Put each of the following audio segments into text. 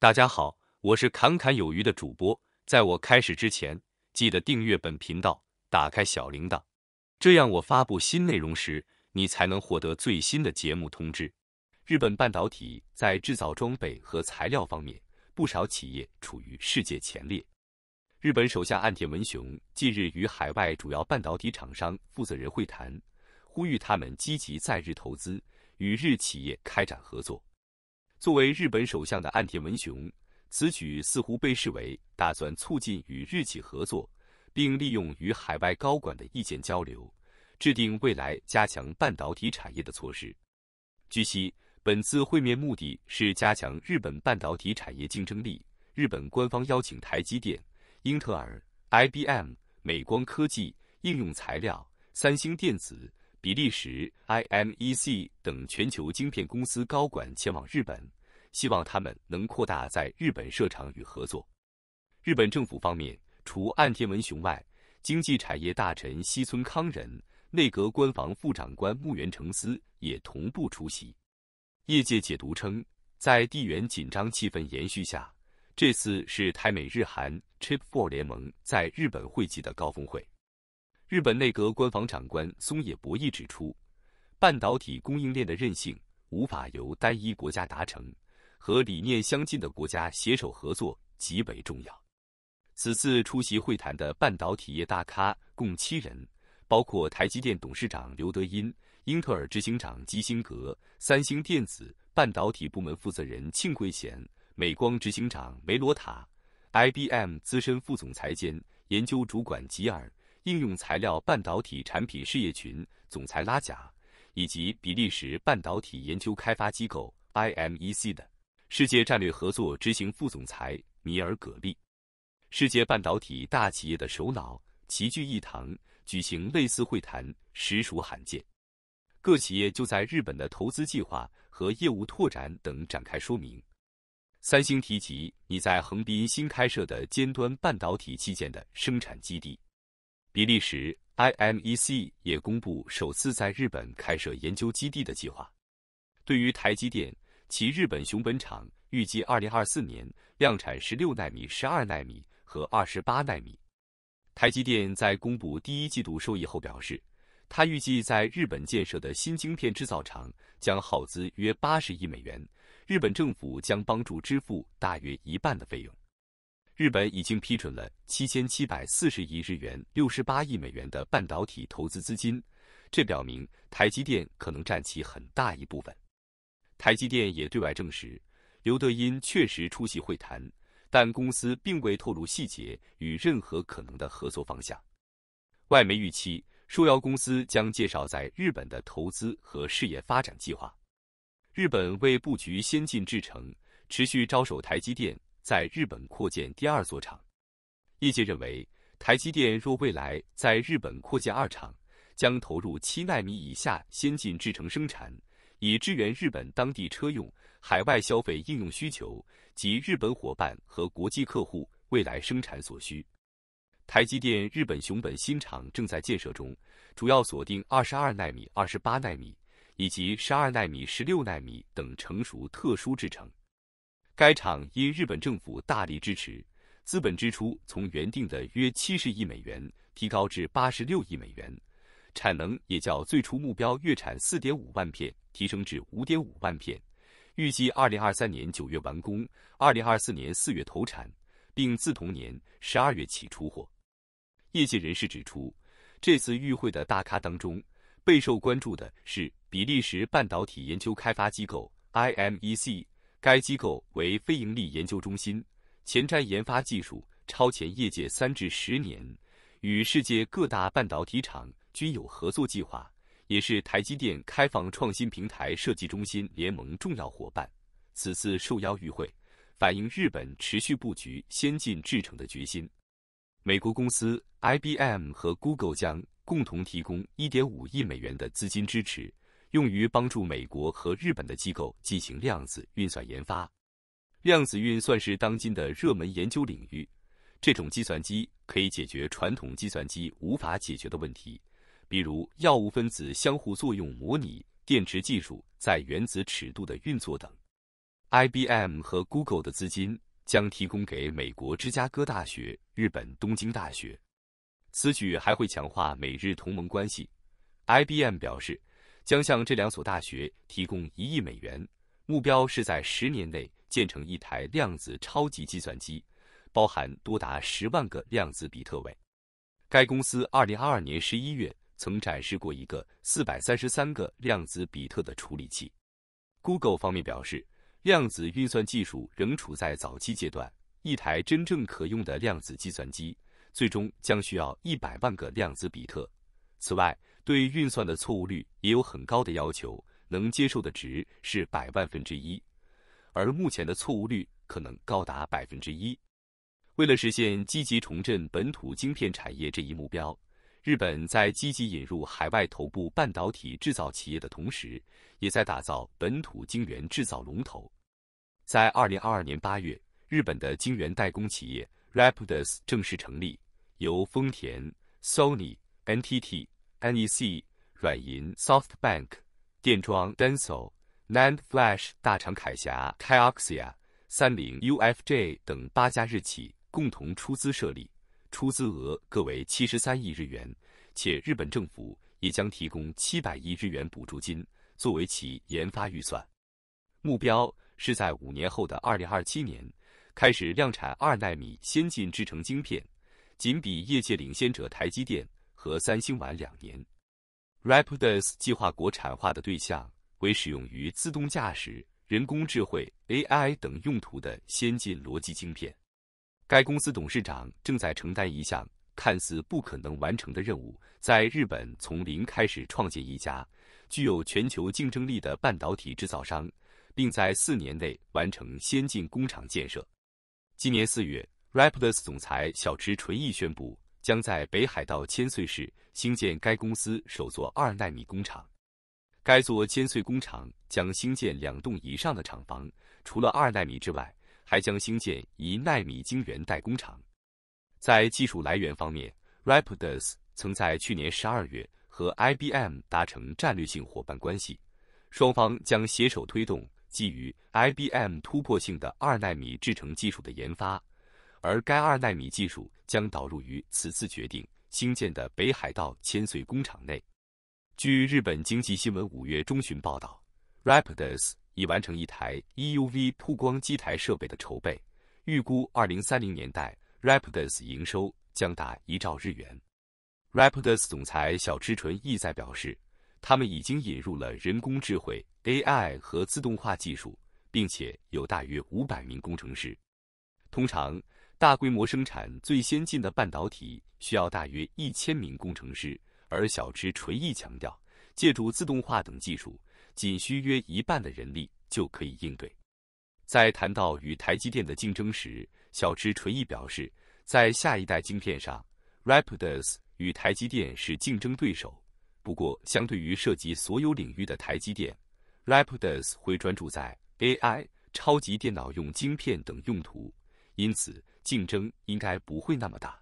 大家好，我是侃侃有余的主播。在我开始之前，记得订阅本频道，打开小铃铛，这样我发布新内容时，你才能获得最新的节目通知。日本半导体在制造装备和材料方面，不少企业处于世界前列。日本首相岸田文雄近日与海外主要半导体厂商负责人会谈，呼吁他们积极在日投资，与日企业开展合作。作为日本首相的岸田文雄，此举似乎被视为打算促进与日企合作，并利用与海外高管的意见交流，制定未来加强半导体产业的措施。据悉，本次会面目的是加强日本半导体产业竞争力。日本官方邀请台积电、英特尔、IBM、美光科技、应用材料、三星电子、比利时 IMEC 等全球晶片公司高管前往日本。希望他们能扩大在日本设厂与合作。日本政府方面，除岸田文雄外，经济产业大臣西村康仁、内阁官房副长官木原诚司也同步出席。业界解读称，在地缘紧张气氛延续下，这次是台美日韩 Chip Four 联盟在日本汇集的高峰会。日本内阁官房长官松野博一指出，半导体供应链的韧性无法由单一国家达成。和理念相近的国家携手合作极为重要。此次出席会谈的半导体业大咖共七人，包括台积电董事长刘德音、英特尔执行长基辛格、三星电子半导体部门负责人庆贵贤、美光执行长梅罗塔、IBM 资深副总裁兼研究主管吉尔、应用材料半导体产品事业群总裁拉贾，以及比利时半导体研究开发机构 IMEC 的。世界战略合作执行副总裁米尔葛利，世界半导体大企业的首脑齐聚一堂举行类似会谈，实属罕见。各企业就在日本的投资计划和业务拓展等展开说明。三星提及你在横滨新开设的尖端半导体器件的生产基地，比利时 IMEC 也公布首次在日本开设研究基地的计划。对于台积电。其日本熊本厂预计2024年量产16纳米、12纳米和28纳米。台积电在公布第一季度收益后表示，它预计在日本建设的新晶片制造厂将耗资约80亿美元，日本政府将帮助支付大约一半的费用。日本已经批准了7740亿日元 （68 亿美元）的半导体投资资金，这表明台积电可能占其很大一部分。台积电也对外证实，刘德音确实出席会谈，但公司并未透露细节与任何可能的合作方向。外媒预期，受邀公司将介绍在日本的投资和事业发展计划。日本为布局先进制程，持续招手台积电在日本扩建第二座厂。业界认为，台积电若未来在日本扩建二厂，将投入七纳米以下先进制程生产。以支援日本当地车用、海外消费应用需求及日本伙伴和国际客户未来生产所需。台积电日本熊本新厂正在建设中，主要锁定二十二纳米、二十八纳米以及十二纳米、十六纳米等成熟特殊制程。该厂因日本政府大力支持，资本支出从原定的约七十亿美元提高至八十六亿美元，产能也较最初目标月产四点五万片。提升至五点五万片，预计二零二三年九月完工，二零二四年四月投产，并自同年十二月起出货。业界人士指出，这次与会的大咖当中，备受关注的是比利时半导体研究开发机构 IMEC。该机构为非盈利研究中心，前瞻研发技术超前业界三至十年，与世界各大半导体厂均有合作计划。也是台积电开放创新平台设计中心联盟重要伙伴。此次受邀与会，反映日本持续布局先进制程的决心。美国公司 IBM 和 Google 将共同提供1.5亿美元的资金支持，用于帮助美国和日本的机构进行量子运算研发。量子运算是当今的热门研究领域，这种计算机可以解决传统计算机无法解决的问题。比如药物分子相互作用模拟、电池技术在原子尺度的运作等。IBM 和 Google 的资金将提供给美国芝加哥大学、日本东京大学。此举还会强化美日同盟关系。IBM 表示，将向这两所大学提供一亿美元，目标是在十年内建成一台量子超级计算机，包含多达十万个量子比特位。该公司二零二二年十一月。曾展示过一个四百三十三个量子比特的处理器。Google 方面表示，量子运算技术仍处在早期阶段，一台真正可用的量子计算机最终将需要一百万个量子比特。此外，对运算的错误率也有很高的要求，能接受的值是百万分之一，而目前的错误率可能高达百分之一。为了实现积极重振本土晶片产业这一目标。日本在积极引入海外头部半导体制造企业的同时，也在打造本土晶圆制造龙头。在二零二二年八月，日本的晶圆代工企业 Rapidus 正式成立，由丰田、Sony、NTT、NEC、软银 （SoftBank）、电装 （Denso）、Land Flash、大厂铠侠 （Kioxia）、三菱 （UFJ） 等八家日企共同出资设立。出资额各为七十三亿日元，且日本政府也将提供七百亿日元补助金作为其研发预算。目标是在五年后的二零二七年开始量产二纳米先进制程晶片，仅比业界领先者台积电和三星晚两年。Rapidus 计划国产化的对象为使用于自动驾驶、人工智慧 AI 等用途的先进逻辑晶片。该公司董事长正在承担一项看似不可能完成的任务：在日本从零开始创建一家具有全球竞争力的半导体制造商，并在四年内完成先进工厂建设。今年四月，Rapidus 总裁小池纯一宣布，将在北海道千岁市兴建该公司首座二纳米工厂。该座千岁工厂将兴建两栋以上的厂房，除了二纳米之外。还将兴建一纳米晶圆代工厂。在技术来源方面，Rapidus 曾在去年十二月和 IBM 达成战略性伙伴关系，双方将携手推动基于 IBM 突破性的二纳米制程技术的研发，而该二纳米技术将导入于此次决定兴建的北海道千岁工厂内。据日本经济新闻五月中旬报道，Rapidus。已完成一台 EUV 曝光机台设备的筹备，预估2030年代 RAPIDUS 收将达一兆日元。RAPIDUS 总裁小池纯一在表示，他们已经引入了人工智慧 AI 和自动化技术，并且有大约五百名工程师。通常，大规模生产最先进的半导体需要大约一千名工程师，而小池纯一强调，借助自动化等技术。仅需约一半的人力就可以应对。在谈到与台积电的竞争时，小池纯一表示，在下一代晶片上，Rapidus 与台积电是竞争对手。不过，相对于涉及所有领域的台积电，Rapidus 会专注在 AI、超级电脑用晶片等用途，因此竞争应该不会那么大。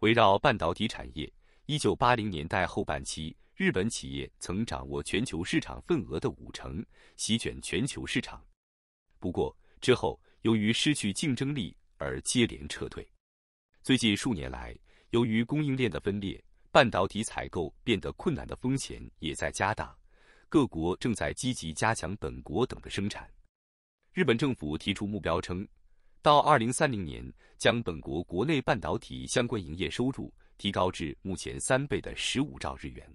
围绕半导体产业，一九八零年代后半期。日本企业曾掌握全球市场份额的五成，席卷全球市场。不过之后由于失去竞争力而接连撤退。最近数年来，由于供应链的分裂，半导体采购变得困难的风险也在加大。各国正在积极加强本国等的生产。日本政府提出目标称，到2030年将本国国内半导体相关营业收入提高至目前三倍的15兆日元。